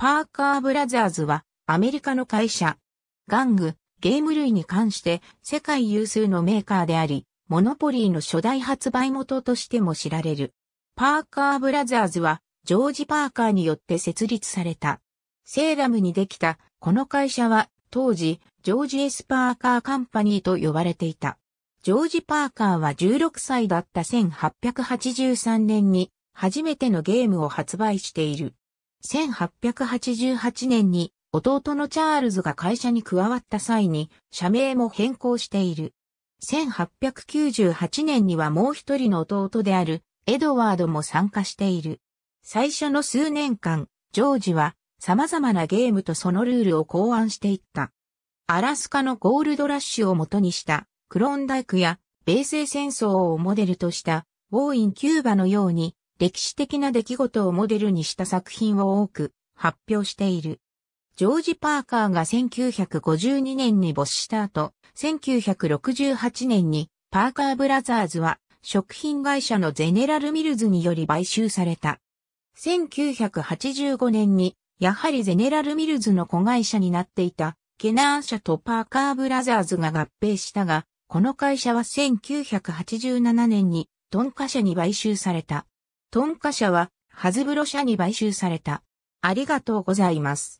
パーカーブラザーズはアメリカの会社。玩具、ゲーム類に関して世界有数のメーカーであり、モノポリーの初代発売元としても知られる。パーカーブラザーズはジョージ・パーカーによって設立された。セーラムにできたこの会社は当時ジョージ・エス・パーカー・カンパニーと呼ばれていた。ジョージ・パーカーは16歳だった1883年に初めてのゲームを発売している。1888年に弟のチャールズが会社に加わった際に社名も変更している。1898年にはもう一人の弟であるエドワードも参加している。最初の数年間、ジョージは様々なゲームとそのルールを考案していった。アラスカのゴールドラッシュを元にしたクローンダイクや米西戦争をモデルとしたウォーインキューバのように歴史的な出来事をモデルにした作品を多く発表している。ジョージ・パーカーが1952年に没した後、1968年にパーカーブラザーズは食品会社のゼネラル・ミルズにより買収された。1985年に、やはりゼネラル・ミルズの子会社になっていた、ケナー社とパーカーブラザーズが合併したが、この会社は1987年に、トンカ社に買収された。トンカ社は、ハズブロ社に買収された。ありがとうございます。